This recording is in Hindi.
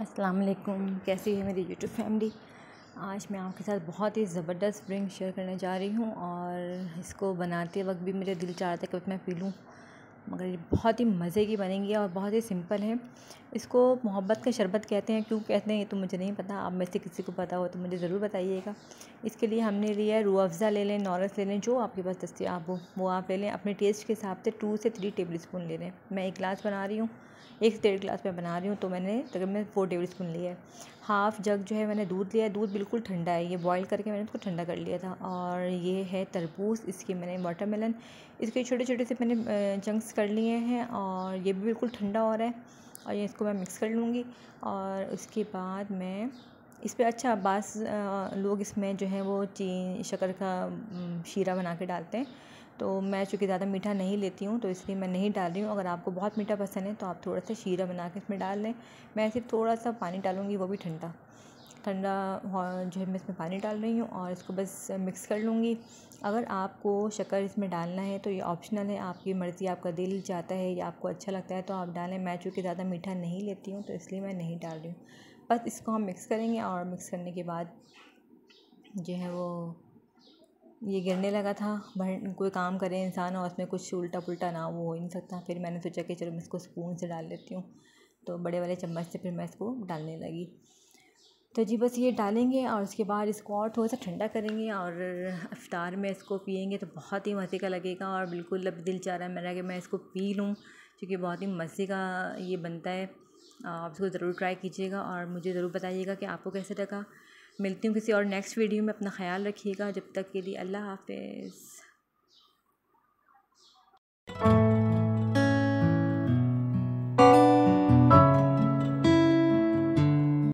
अस्सलाम वालेकुम कैसी है मेरी यूट्यूब फैमिली आज मैं आपके साथ बहुत ही ज़बरदस्त ड्रिंक शेयर करने जा रही हूँ और इसको बनाते वक्त भी मेरे दिल चाह रहा था कि मैं पी लूँ मगर ये बहुत ही मज़े की बनेंगी और बहुत ही सिंपल है इसको मोहब्बत का शरबत कहते हैं क्यों कहते हैं ये तो मुझे नहीं पता आप में से किसी को पता हो तो मुझे ज़रूर बताइएगा इसके लिए हमने लिया है रूह अफ़ज़ा ले लें नॉरस ले लें जो आपके पास दस्तियाब हो वो आप ले लें अपने टेस्ट के हिसाब से टू से थ्री टेबल स्पून ले लें मैं एक गिलास बना रही हूँ एक से डेढ़ गिलास मैं बना रही हूँ तो मैंने तकरीबन फोर टेबल स्पून लिया है हाफ़ जग जो है मैंने दूध लिया है दूध बिल्कुल ठंडा है ये बॉईल करके मैंने उसको ठंडा कर लिया था और ये है तरबूज इसके मैंने वाटरमेलन इसके छोटे छोटे से मैंने चंक्स कर लिए हैं और ये भी बिल्कुल ठंडा हो रहा है और ये इसको मैं मिक्स कर लूँगी और उसके बाद मैं इस पर अच्छा बास लोग इसमें जो है वो चीन शक्कर का शीरा बना के डालते हैं तो मैं चूँकि ज़्यादा मीठा नहीं लेती हूँ तो इसलिए मैं नहीं डाल रही हूँ अगर आपको बहुत मीठा पसंद है तो आप थोड़ा सा शीरा बना के इसमें डाल लें मैं सिर्फ थोड़ा सा पानी डालूँगी वो भी ठंडा ठंडा जो है मैं इसमें पानी डाल रही हूँ और इसको बस मिक्स कर लूँगी अगर आपको शक्कर इसमें डालना है तो ये ऑप्शनल है आपकी मर्ज़ी आपका दिल चाहता है या आपको अच्छा लगता है तो आप डालें मैं चूँकि ज़्यादा मीठा नहीं लेती हूँ तो इसलिए मैं नहीं डाल रही हूँ बस इसको हम मिक्स करेंगे और मिक्स करने के बाद जो है वो ये गिरने लगा था भर कोई काम करे इंसान और उसमें कुछ उल्टा पुल्टा ना वो हो ही नहीं सकता फिर मैंने सोचा कि चलो मैं इसको स्पून से डाल लेती हूँ तो बड़े वाले चम्मच से फिर मैं इसको डालने लगी तो जी बस ये डालेंगे और उसके बाद इसको और थोड़ा सा ठंडा करेंगे और अफ्तार में इसको पियेंगे तो बहुत ही मज़े का लगेगा और बिल्कुल अब दिल चाह रहा है मेरा कि मैं इसको पी लूँ क्योंकि बहुत ही मज़े का ये बनता है आप इसको ज़रूर ट्राई कीजिएगा और मुझे ज़रूर बताइएगा कि आपको कैसे लगा मिलती हूँ किसी और नेक्स्ट वीडियो में अपना ख्याल रखिएगा जब तक के लिए अल्लाह हाफिज़